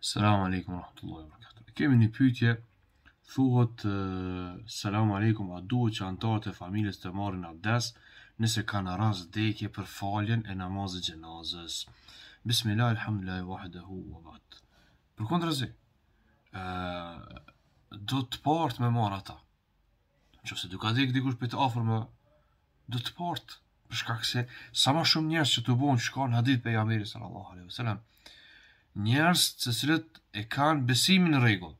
Salamu alaikum wa rahmatullahi wa barakatuh. Kemi një pyetje. Thuhet uh, salamu alaikum, a duhet që antarët e familjes të marrin abdes nëse kanë rast dekje për faljen e namazit xhenazës? Bismillah alhamdulillah wahdahu wa ba'd. Për kontrazi, ë do të port me marr ata. Nëse do ka dikush për të afër do të port për shkak se sa më shumë njerëz që të bëjnë shkon hadith pejgamberit sallallahu alaihi wasallam. ë njerës të cilët e kanë besimin në regull,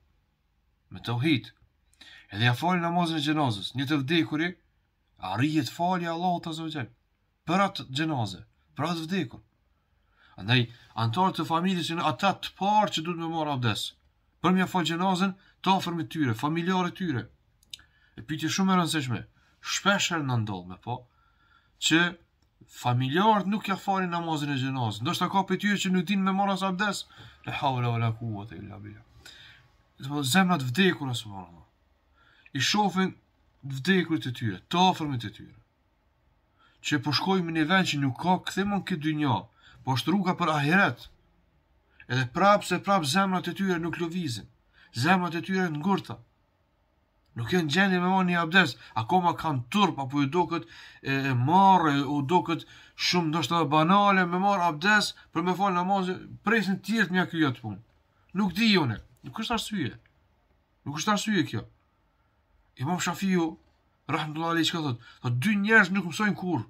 me të uhit, edhe ja fali namazën e gjenazës, një të vdekuri, a rrijet fali Allah të zëvëgjel, për atë gjenazë, për atë vdekur. Andaj, antarë të familje që në ata të parë që du të me marë abdes, për mja fali gjenazën, të afërmi tyre, familjarë tyre, e piti shumë e rëndësishme, shpesher në ndollë me po, që familjarët nuk ja falin namazin e gjenazë, ndështë të ka për tyre që nuk din me moras abdes, le hau le ola kuva të illa bila. Zemrat vdekur, asë më rëma. I shofin vdekur të tyre, të afrmit të tyre. Që përshkoj po me një vend që nuk ka këthe mën këtë dynja, po është rruga për ahiret. Edhe prapë se prapë zemrat të tyre nuk lovizin. Zemrat të tyre në ngurta nuk janë gjendje me vonë një abdes, akoma kanë turp, apo ju doket e, marë, u doket shumë ndoshtë dhe banale, me marë abdes, për me falë namazë, presin tjertë një kjo jetë punë. Nuk di jone, nuk është arsuje, Nuk është arsuje kjo. Imam Shafiu, shafio, alai, që ka thotë, dhe dy njerës nuk mësojnë kur,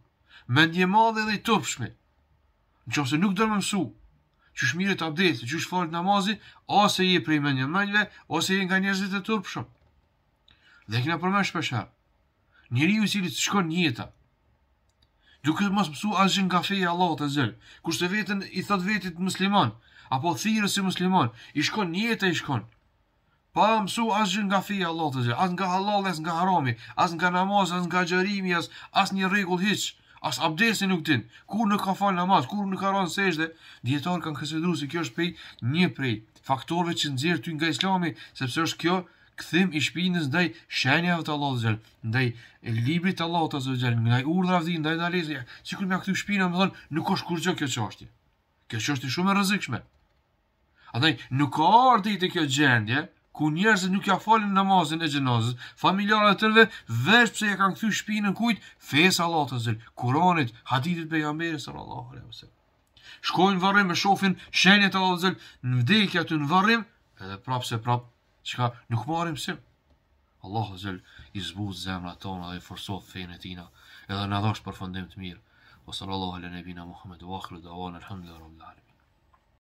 me një madhe dhe i turpshme, në që ose nuk dërë mësu, që shmire të abdes, që shfalë namazë, ose je prej me një ose je nga njerëzit e Dhe kina përmen shpesha, njëri ju cili të shkon njëta, duke të mos pësu asë nga feja Allah të zëllë, kurse vetën i thot vetit musliman, apo thirë si musliman, i shkon njëta i shkon, pa mësu asë nga feja Allah të zëllë, asë nga halal, asë nga harami, asë nga namaz, asë nga gjërimi, asë as një regull hiqë, as abdesi nuk din, kur nuk ka fal namaz, kur nuk ka ranë sejde, djetarë kanë këseduru si kjo është pej një prej faktorve që nëzirë ty nga islami, sepse është kjo, këthim i shpinës ndaj shenjave të Allah të gjelë, ndaj libri të Allah të gjelë, ndaj urdhra vdi, ndaj dalezi, ja, si kur me akëtu shpina, më thonë, nuk është kur gjë kjo që është. Kjo që është shumë e rëzikshme. A ndaj, nuk ka ardi të kjo gjendje, ku njerëzit nuk ja falin namazin e gjenazës, familjarët e tërve, vesh pëse ja kanë këthu shpinën kujt, fesë Allah të zërë, kuronit, haditit për jamberi, shkojnë varrim e shofin, shenjet Allah të zërë, në vdekja të në vërrim, edhe prapë se prapë, Shka, nuk marim sim. Allahu zëll, i zbut zemra tona dhe i forsof fejnë e tina, edhe në dhash për fundim të mirë. O sallallahu ala nebina Muhammed, u akhru dhe avan, alhamdhe, rabbi alamin.